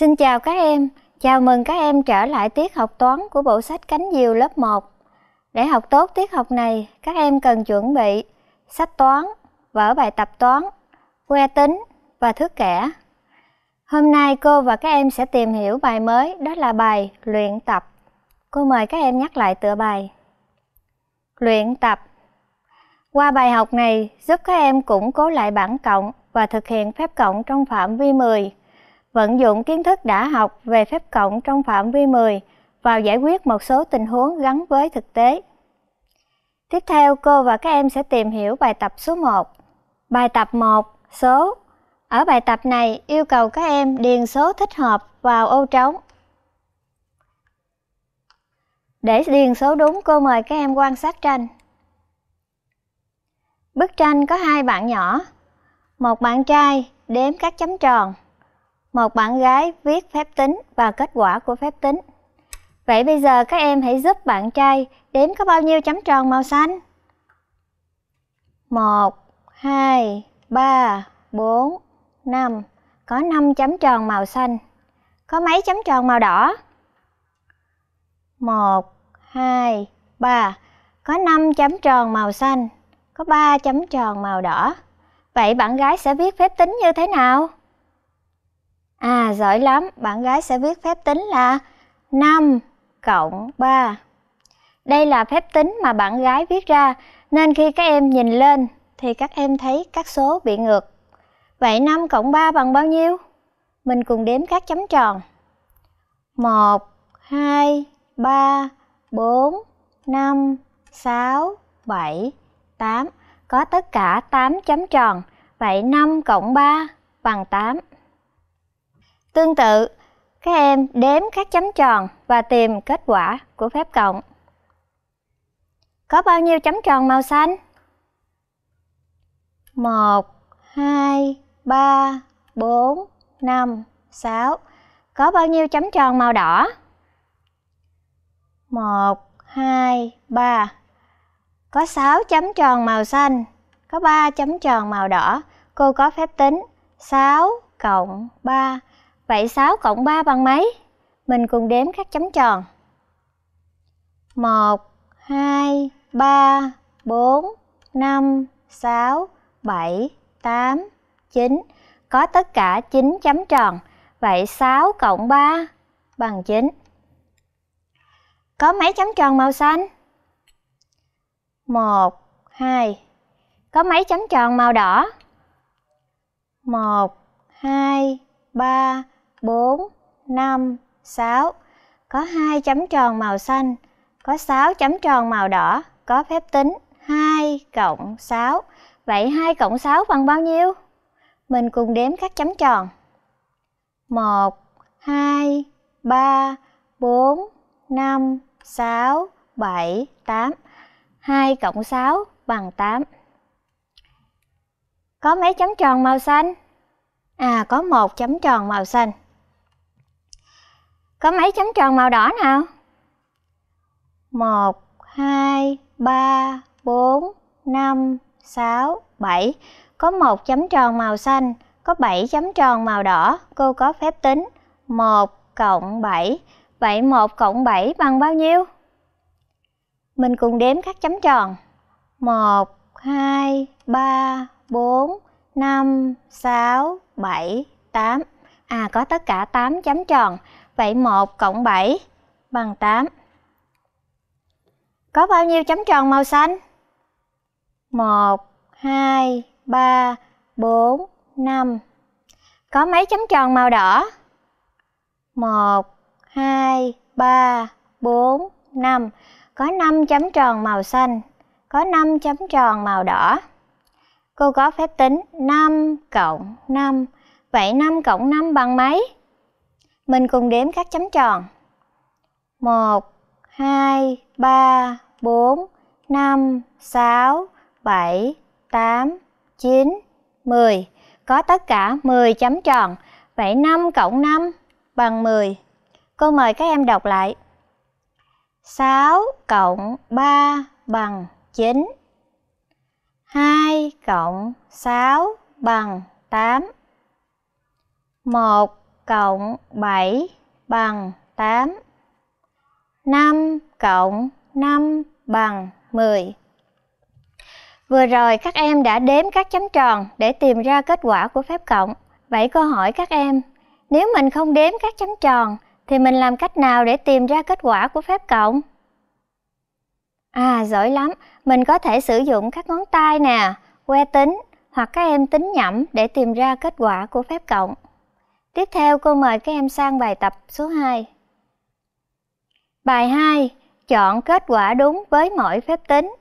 Xin chào các em, chào mừng các em trở lại tiết học toán của bộ sách Cánh Diều lớp 1. Để học tốt tiết học này, các em cần chuẩn bị sách toán, vở bài tập toán, que tính và thước kẻ. Hôm nay cô và các em sẽ tìm hiểu bài mới, đó là bài luyện tập. Cô mời các em nhắc lại tựa bài. Luyện tập Qua bài học này, giúp các em củng cố lại bảng cộng và thực hiện phép cộng trong phạm vi 10 vận dụng kiến thức đã học về phép cộng trong phạm vi 10 vào giải quyết một số tình huống gắn với thực tế. Tiếp theo, cô và các em sẽ tìm hiểu bài tập số 1. Bài tập 1, số. Ở bài tập này, yêu cầu các em điền số thích hợp vào ô trống. Để điền số đúng, cô mời các em quan sát tranh. Bức tranh có hai bạn nhỏ. Một bạn trai đếm các chấm tròn một bạn gái viết phép tính và kết quả của phép tính. Vậy bây giờ các em hãy giúp bạn trai đếm có bao nhiêu chấm tròn màu xanh? 1, 2, 3, 4, 5. Có 5 chấm tròn màu xanh. Có mấy chấm tròn màu đỏ? 1, 2, 3. Có 5 chấm tròn màu xanh. Có 3 chấm tròn màu đỏ. Vậy bạn gái sẽ viết phép tính như thế nào? À giỏi lắm, bạn gái sẽ viết phép tính là 5 cộng 3. Đây là phép tính mà bạn gái viết ra, nên khi các em nhìn lên thì các em thấy các số bị ngược. Vậy 5 cộng 3 bằng bao nhiêu? Mình cùng đếm các chấm tròn. 1, 2, 3, 4, 5, 6, 7, 8. Có tất cả 8 chấm tròn. Vậy 5 cộng 3 bằng 8. Tương tự, các em đếm các chấm tròn và tìm kết quả của phép cộng. Có bao nhiêu chấm tròn màu xanh? 1, 2, 3, 4, 5, 6. Có bao nhiêu chấm tròn màu đỏ? 1, 2, 3. Có 6 chấm tròn màu xanh, có 3 chấm tròn màu đỏ. Cô có phép tính 6 cộng 3 Vậy 6 cộng 3 bằng mấy? Mình cùng đếm các chấm tròn. 1, 2, 3, 4, 5, 6, 7, 8, 9. Có tất cả 9 chấm tròn. Vậy 6 cộng 3 bằng 9. Có mấy chấm tròn màu xanh? 1, 2. Có mấy chấm tròn màu đỏ? 1, 2, 3, 4, 5, 6. Có 2 chấm tròn màu xanh, có 6 chấm tròn màu đỏ, có phép tính 2 cộng 6. Vậy 2 cộng 6 bằng bao nhiêu? Mình cùng đếm các chấm tròn. 1, 2, 3, 4, 5, 6, 7, 8. 2 cộng 6 bằng 8. Có mấy chấm tròn màu xanh? À, có một chấm tròn màu xanh. Có mấy chấm tròn màu đỏ nào? 1, 2, 3, 4, 5, 6, 7. Có một chấm tròn màu xanh, có 7 chấm tròn màu đỏ. Cô có phép tính 1 cộng 7. Vậy 1 cộng 7 bằng bao nhiêu? Mình cùng đếm các chấm tròn. 1, 2, 3, 4, 5, 6, 7, 8. À có tất cả 8 chấm tròn. 71 cộng 7 bằng 8. Có bao nhiêu chấm tròn màu xanh? 1, 2, 3, 4, 5. Có mấy chấm tròn màu đỏ? 1, 2, 3, 4, 5. Có 5 chấm tròn màu xanh. Có 5 chấm tròn màu đỏ. Cô có phép tính 5 cộng 5. Vậy 5 cộng 5 bằng mấy? Mình cùng đếm các chấm tròn. 1, 2, 3, 4, 5, 6, 7, 8, 9, 10. Có tất cả 10 chấm tròn. Vậy 5 cộng 5 bằng 10. Cô mời các em đọc lại. 6 cộng 3 bằng 9. 2 cộng 6 bằng 8. 1 cộng 7 bằng 8. 5 cộng 5 bằng 10. Vừa rồi các em đã đếm các chấm tròn để tìm ra kết quả của phép cộng. Vậy câu hỏi các em, nếu mình không đếm các chấm tròn thì mình làm cách nào để tìm ra kết quả của phép cộng? À giỏi lắm, mình có thể sử dụng các ngón tay nè, que tính hoặc các em tính nhẩm để tìm ra kết quả của phép cộng. Tiếp theo cô mời các em sang bài tập số 2. Bài 2. Chọn kết quả đúng với mỗi phép tính.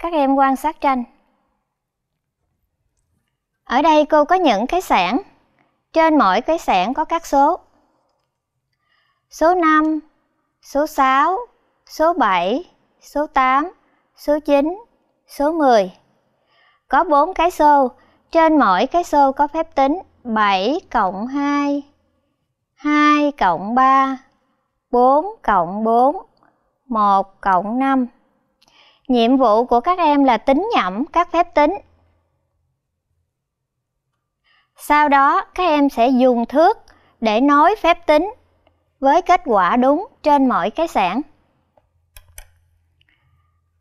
Các em quan sát tranh. Ở đây cô có những cái sản. Trên mỗi cái sản có các số. Số 5, số 6, số 7, số 8, số 9, số 10. Có 4 cái xô, trên mỗi cái xô có phép tính 7 cộng 2 2 cộng 3 4 cộng 4 1 cộng 5 Nhiệm vụ của các em là tính nhẩm các phép tính Sau đó các em sẽ dùng thước để nối phép tính với kết quả đúng trên mọi cái sản.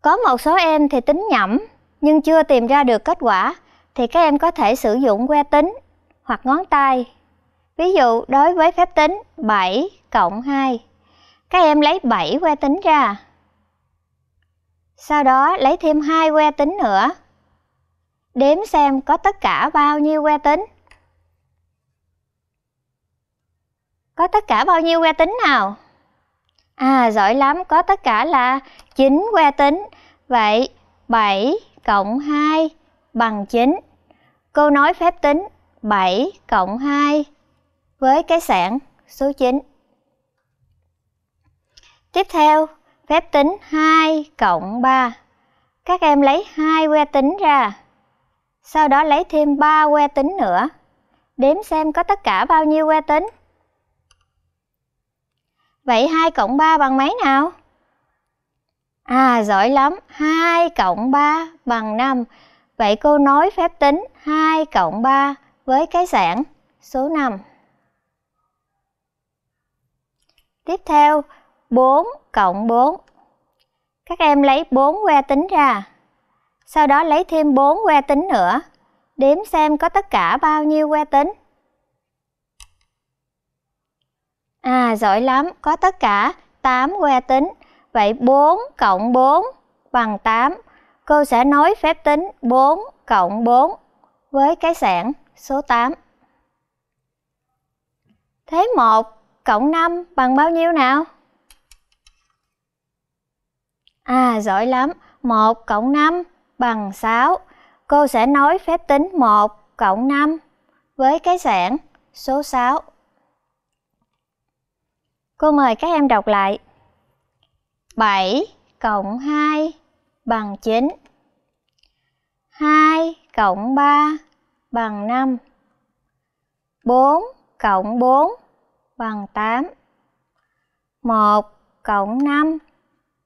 Có một số em thì tính nhẩm nhưng chưa tìm ra được kết quả thì các em có thể sử dụng que tính hoặc ngón tay. Ví dụ đối với phép tính 7 cộng 2, các em lấy 7 que tính ra. Sau đó lấy thêm 2 que tính nữa. Đếm xem có tất cả bao nhiêu que tính. Có tất cả bao nhiêu que tính nào? À giỏi lắm, có tất cả là 9 que tính. Vậy 7 cộng 2 bằng 9. Câu nói phép tính 7 cộng 2 với cái sản số 9. Tiếp theo, phép tính 2 cộng 3. Các em lấy 2 que tính ra, sau đó lấy thêm 3 que tính nữa. Đếm xem có tất cả bao nhiêu que tính. Vậy 2 cộng 3 bằng mấy nào? À, giỏi lắm. 2 cộng 3 bằng 5. Vậy cô nói phép tính 2 cộng 3 với cái sản số 5. Tiếp theo, 4 cộng 4. Các em lấy 4 que tính ra. Sau đó lấy thêm 4 que tính nữa. Đếm xem có tất cả bao nhiêu que tính. À, giỏi lắm, có tất cả 8 que tính. Vậy 4 cộng 4 bằng 8. Cô sẽ nói phép tính 4 cộng 4 với cái sản số 8. Thế 1 cộng 5 bằng bao nhiêu nào? À, giỏi lắm. 1 cộng 5 bằng 6. Cô sẽ nói phép tính 1 cộng 5 với cái sản số 6. Cô mời các em đọc lại. 7 cộng 2 bằng 9. 2 cộng 3 bằng 5 4 cộng 4 bằng 8 1 cộng 5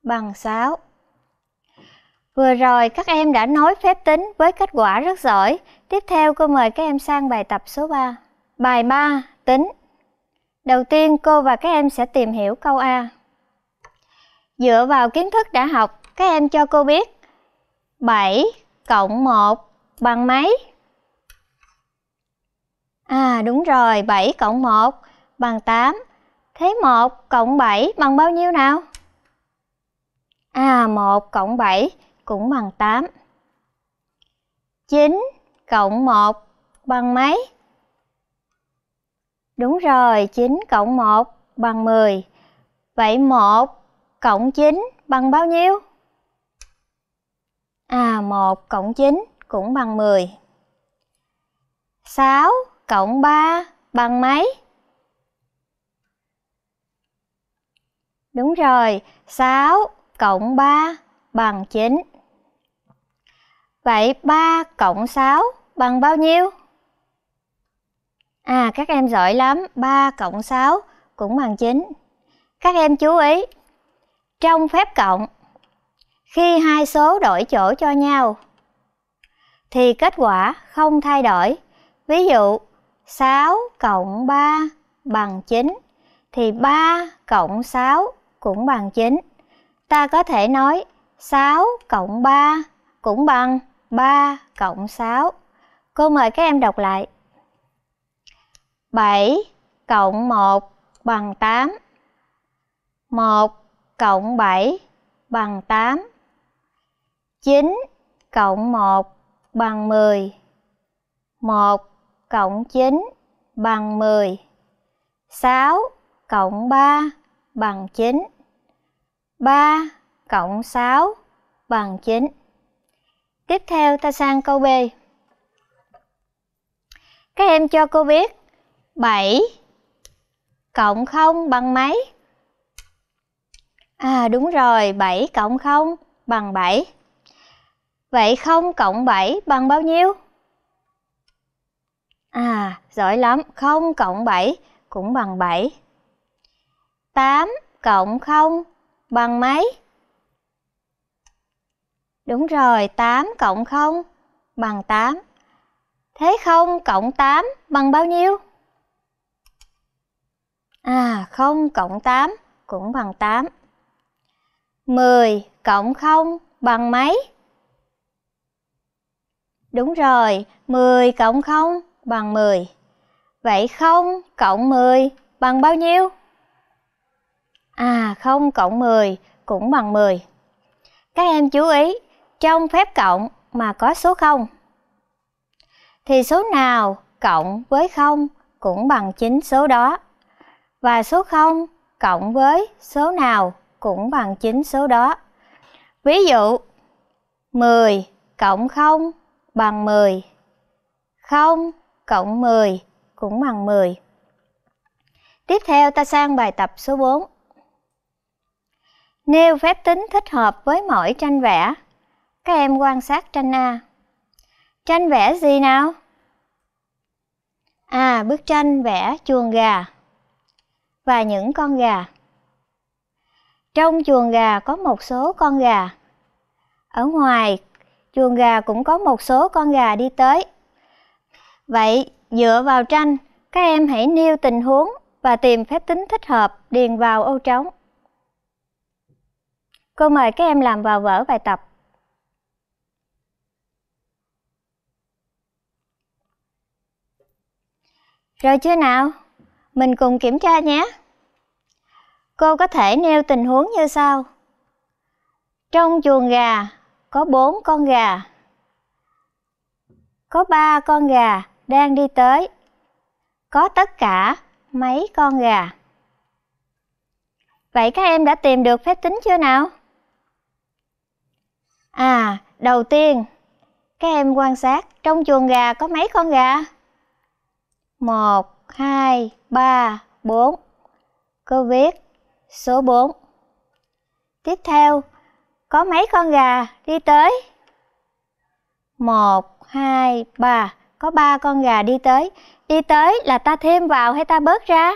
bằng 6 Vừa rồi các em đã nói phép tính với kết quả rất giỏi. Tiếp theo cô mời các em sang bài tập số 3. Bài 3 tính Đầu tiên cô và các em sẽ tìm hiểu câu A. Dựa vào kiến thức đã học, các em cho cô biết 7 cộng 1 bằng mấy? đúng rồi, 7 cộng 1 bằng 8. Thế 1 cộng 7 bằng bao nhiêu nào? À 1 cộng 7 cũng bằng 8. 9 cộng 1 bằng mấy? Đúng rồi, 9 cộng 1 bằng 10. Vậy 1 cộng 9 bằng bao nhiêu? À 1 cộng 9 cũng bằng 10. 6 cộng 3 bằng mấy? Đúng rồi, 6 cộng 3 bằng 9. Vậy 3 cộng 6 bằng bao nhiêu? À, các em giỏi lắm, 3 cộng 6 cũng bằng 9. Các em chú ý, trong phép cộng, khi hai số đổi chỗ cho nhau, thì kết quả không thay đổi. Ví dụ, 6 cộng 3 bằng 9 thì 3 cộng 6 cũng bằng 9. Ta có thể nói 6 cộng 3 cũng bằng 3 cộng 6. Cô mời các em đọc lại. 7 cộng 1 bằng 8. 1 cộng 7 bằng 8. 9 cộng 1 bằng 10. 1 cộng 9 bằng 10 6 cộng 3 bằng 9 3 cộng 6 bằng 9 Tiếp theo ta sang câu B Các em cho cô biết 7 cộng 0 bằng mấy? À đúng rồi, 7 cộng 0 bằng 7 Vậy 0 cộng 7 bằng bao nhiêu? À, giỏi lắm, 0 cộng 7 cũng bằng 7. 8 cộng 0 bằng mấy? Đúng rồi, 8 cộng 0 bằng 8. Thế 0 cộng 8 bằng bao nhiêu? À, 0 cộng 8 cũng bằng 8. 10 cộng 0 bằng mấy? Đúng rồi, 10 cộng 0 bằng 10. Vậy 0 cộng 10 bằng bao nhiêu? À 0 cộng 10 cũng bằng 10. Các em chú ý, trong phép cộng mà có số 0 thì số nào cộng với 0 cũng bằng chính số đó. Và số 0 cộng với số nào cũng bằng chính số đó. Ví dụ 10 cộng 0 bằng 10. 0 cộng 10 cũng bằng 10. Tiếp theo ta sang bài tập số 4. Nêu phép tính thích hợp với mỗi tranh vẽ. Các em quan sát tranh A. Tranh vẽ gì nào? À, bức tranh vẽ chuồng gà và những con gà. Trong chuồng gà có một số con gà. Ở ngoài, chuồng gà cũng có một số con gà đi tới. Vậy, dựa vào tranh, các em hãy nêu tình huống và tìm phép tính thích hợp điền vào ô trống. Cô mời các em làm vào vở bài tập. Rồi chưa nào? Mình cùng kiểm tra nhé. Cô có thể nêu tình huống như sau. Trong chuồng gà có 4 con gà. Có 3 con gà đang đi tới. Có tất cả mấy con gà. Vậy các em đã tìm được phép tính chưa nào? À, đầu tiên, các em quan sát trong chuồng gà có mấy con gà? một hai ba bốn Cô viết số bốn Tiếp theo, có mấy con gà đi tới? một hai ba có ba con gà đi tới. Đi tới là ta thêm vào hay ta bớt ra?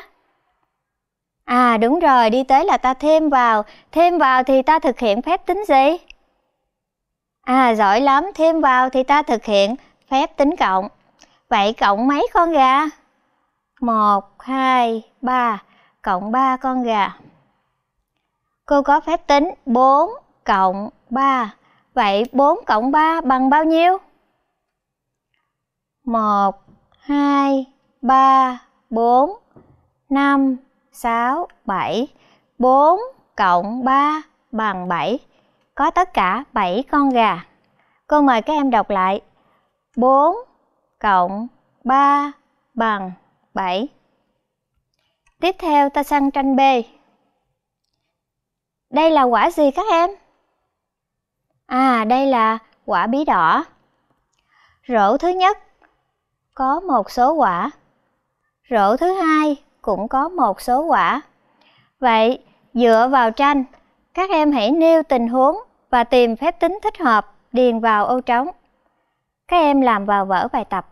À đúng rồi, đi tới là ta thêm vào. Thêm vào thì ta thực hiện phép tính gì? À giỏi lắm, thêm vào thì ta thực hiện phép tính cộng. Vậy cộng mấy con gà? một hai ba cộng ba con gà. Cô có phép tính bốn cộng ba Vậy bốn cộng ba bằng bao nhiêu? 1 2 3 4 5 6 7 4 cộng 3 bằng 7 Có tất cả 7 con gà Cô mời các em đọc lại 4 cộng 3 bằng 7 Tiếp theo ta sang tranh B Đây là quả gì các em? À đây là quả bí đỏ Rổ thứ nhất có một số quả. Rổ thứ hai cũng có một số quả. Vậy, dựa vào tranh, các em hãy nêu tình huống và tìm phép tính thích hợp điền vào ô trống. Các em làm vào vở bài tập.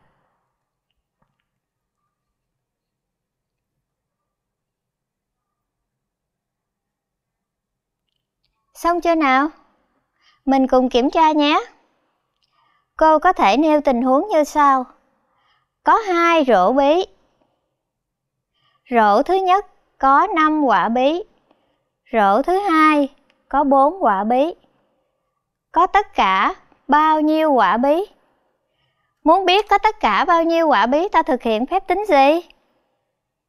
Xong chưa nào? Mình cùng kiểm tra nhé. Cô có thể nêu tình huống như sau có hai rổ bí. Rổ thứ nhất có 5 quả bí. Rổ thứ hai có 4 quả bí. Có tất cả bao nhiêu quả bí? Muốn biết có tất cả bao nhiêu quả bí ta thực hiện phép tính gì?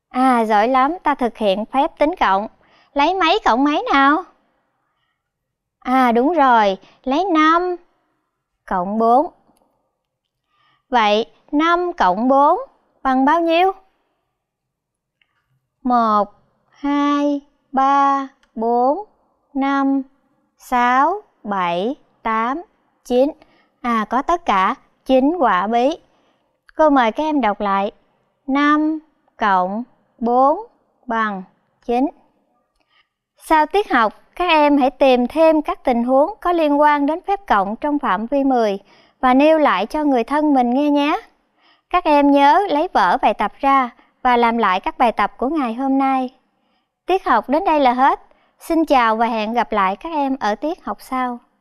À giỏi lắm, ta thực hiện phép tính cộng. Lấy mấy cộng mấy nào? À đúng rồi, lấy 5 cộng 4 Vậy 5 cộng 4 bằng bao nhiêu? 1, 2, 3, 4, 5, 6, 7, 8, 9. À, có tất cả 9 quả bí. Cô mời các em đọc lại. 5 cộng 4 bằng 9. Sau tiết học, các em hãy tìm thêm các tình huống có liên quan đến phép cộng trong phạm vi 10 và nêu lại cho người thân mình nghe nhé. Các em nhớ lấy vở bài tập ra và làm lại các bài tập của ngày hôm nay. Tiết học đến đây là hết. Xin chào và hẹn gặp lại các em ở tiết học sau.